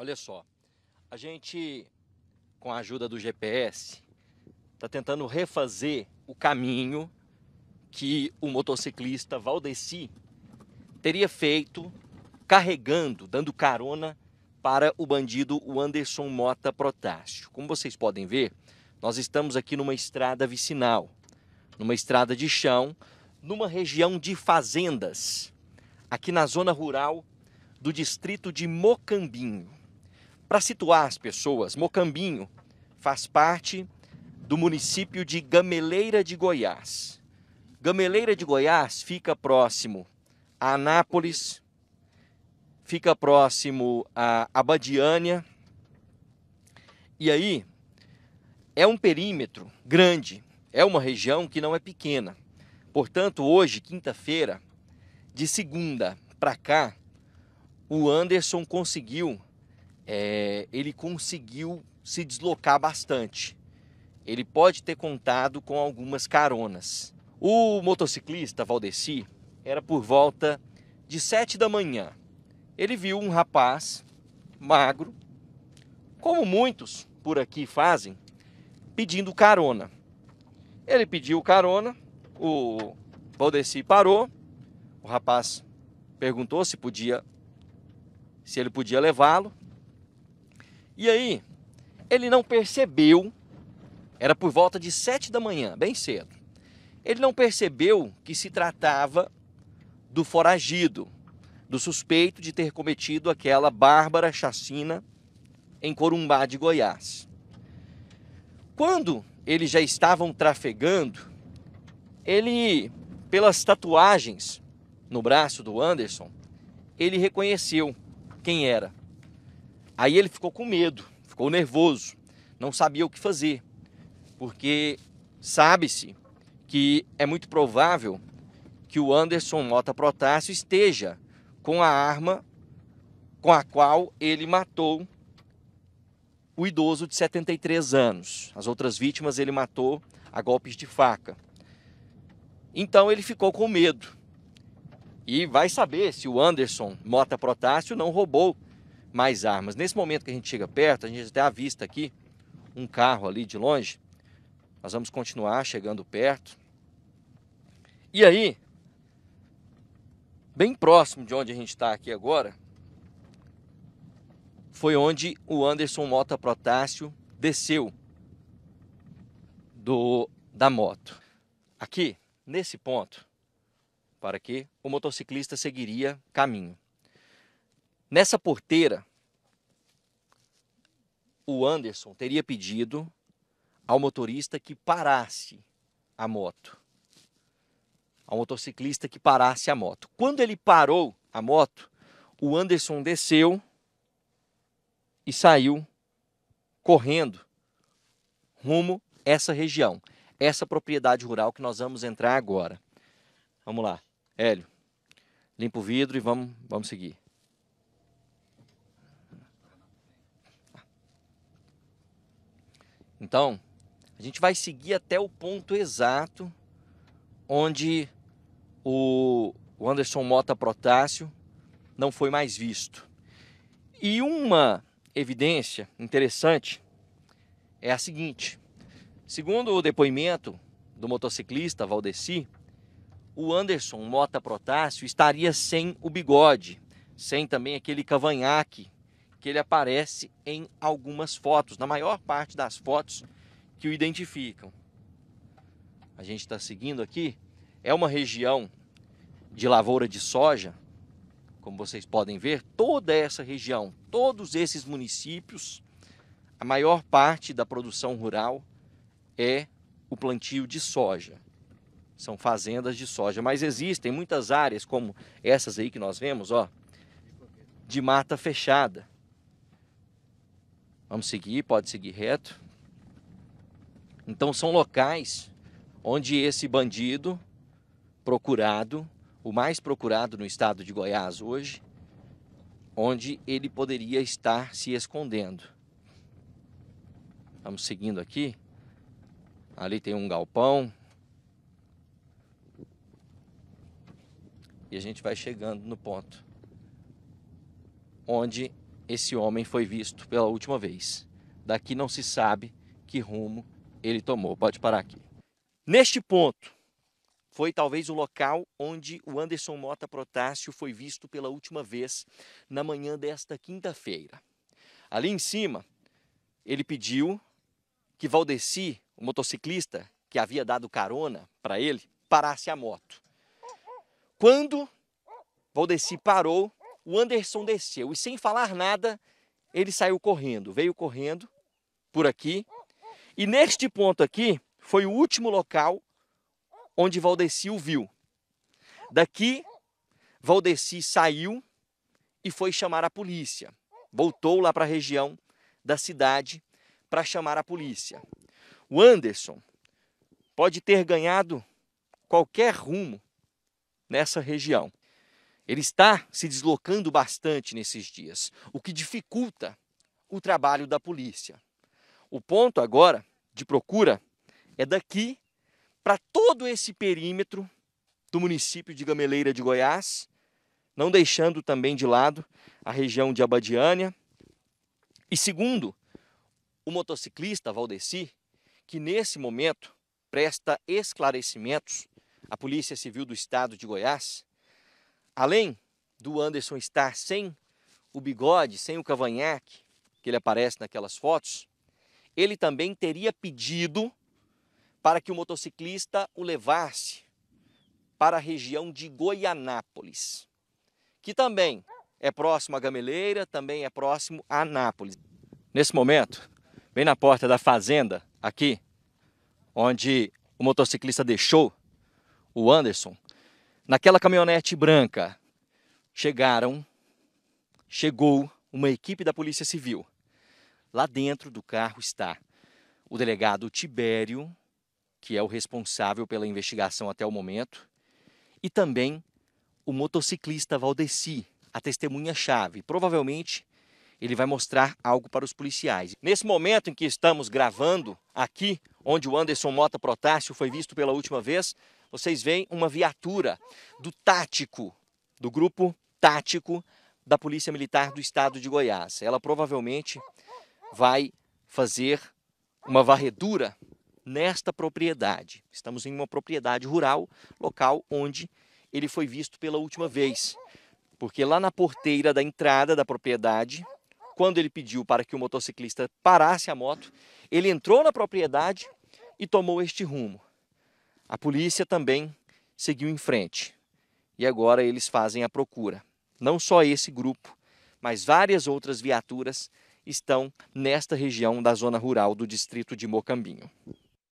Olha só, a gente, com a ajuda do GPS, está tentando refazer o caminho que o motociclista Valdeci teria feito carregando, dando carona para o bandido Anderson Mota Protásio. Como vocês podem ver, nós estamos aqui numa estrada vicinal, numa estrada de chão, numa região de fazendas, aqui na zona rural do distrito de Mocambinho. Para situar as pessoas, Mocambinho faz parte do município de Gameleira de Goiás. Gameleira de Goiás fica próximo a Anápolis, fica próximo a Abadiânia. E aí é um perímetro grande, é uma região que não é pequena. Portanto, hoje, quinta-feira, de segunda para cá, o Anderson conseguiu é, ele conseguiu se deslocar bastante. Ele pode ter contado com algumas caronas. O motociclista Valdeci era por volta de sete da manhã. Ele viu um rapaz magro, como muitos por aqui fazem, pedindo carona. Ele pediu carona, o Valdeci parou, o rapaz perguntou se podia, se ele podia levá-lo. E aí, ele não percebeu, era por volta de sete da manhã, bem cedo. Ele não percebeu que se tratava do foragido, do suspeito de ter cometido aquela bárbara chacina em Corumbá de Goiás. Quando eles já estavam trafegando, ele, pelas tatuagens no braço do Anderson, ele reconheceu quem era. Aí ele ficou com medo, ficou nervoso, não sabia o que fazer, porque sabe-se que é muito provável que o Anderson Mota Protásio esteja com a arma com a qual ele matou o idoso de 73 anos. As outras vítimas ele matou a golpes de faca. Então ele ficou com medo. E vai saber se o Anderson Mota Protásio não roubou mais armas. Nesse momento que a gente chega perto, a gente até avista aqui um carro ali de longe. Nós vamos continuar chegando perto. E aí, bem próximo de onde a gente está aqui agora, foi onde o Anderson Mota Protássio desceu do da moto. Aqui, nesse ponto, para que o motociclista seguiria caminho. Nessa porteira, o Anderson teria pedido ao motorista que parasse a moto. Ao motociclista que parasse a moto. Quando ele parou a moto, o Anderson desceu e saiu correndo rumo essa região, essa propriedade rural que nós vamos entrar agora. Vamos lá, Hélio. Limpa o vidro e vamos, vamos seguir. Então, a gente vai seguir até o ponto exato onde o Anderson Mota Protássio não foi mais visto. E uma evidência interessante é a seguinte: segundo o depoimento do motociclista Valdeci, o Anderson Mota Protássio estaria sem o bigode, sem também aquele cavanhaque porque ele aparece em algumas fotos, na maior parte das fotos que o identificam. A gente está seguindo aqui, é uma região de lavoura de soja, como vocês podem ver, toda essa região, todos esses municípios, a maior parte da produção rural é o plantio de soja. São fazendas de soja, mas existem muitas áreas como essas aí que nós vemos, ó, de mata fechada Vamos seguir, pode seguir reto. Então são locais onde esse bandido procurado, o mais procurado no estado de Goiás hoje, onde ele poderia estar se escondendo. Vamos seguindo aqui. Ali tem um galpão. E a gente vai chegando no ponto onde esse homem foi visto pela última vez. Daqui não se sabe que rumo ele tomou. Pode parar aqui. Neste ponto, foi talvez o local onde o Anderson Mota Protássio foi visto pela última vez na manhã desta quinta-feira. Ali em cima, ele pediu que Valdeci, o motociclista que havia dado carona para ele, parasse a moto. Quando Valdeci parou, o Anderson desceu e sem falar nada, ele saiu correndo, veio correndo por aqui. E neste ponto aqui foi o último local onde Valdeci o viu. Daqui, Valdeci saiu e foi chamar a polícia. Voltou lá para a região da cidade para chamar a polícia. O Anderson pode ter ganhado qualquer rumo nessa região. Ele está se deslocando bastante nesses dias, o que dificulta o trabalho da polícia. O ponto agora de procura é daqui para todo esse perímetro do município de Gameleira de Goiás, não deixando também de lado a região de Abadiânia. E segundo, o motociclista Valdeci, que nesse momento presta esclarecimentos à Polícia Civil do Estado de Goiás, Além do Anderson estar sem o bigode, sem o cavanhaque, que ele aparece naquelas fotos, ele também teria pedido para que o motociclista o levasse para a região de Goianápolis, que também é próximo à Gameleira, também é próximo a Anápolis. Nesse momento, bem na porta da fazenda, aqui, onde o motociclista deixou o Anderson, Naquela caminhonete branca chegaram, chegou uma equipe da Polícia Civil. Lá dentro do carro está o delegado Tibério, que é o responsável pela investigação até o momento, e também o motociclista Valdeci, a testemunha-chave. Provavelmente ele vai mostrar algo para os policiais. Nesse momento em que estamos gravando, aqui onde o Anderson Mota Protássio foi visto pela última vez, vocês veem uma viatura do tático, do grupo tático da Polícia Militar do Estado de Goiás. Ela provavelmente vai fazer uma varredura nesta propriedade. Estamos em uma propriedade rural, local onde ele foi visto pela última vez. Porque lá na porteira da entrada da propriedade, quando ele pediu para que o motociclista parasse a moto, ele entrou na propriedade e tomou este rumo. A polícia também seguiu em frente e agora eles fazem a procura. Não só esse grupo, mas várias outras viaturas estão nesta região da zona rural do distrito de Mocambinho.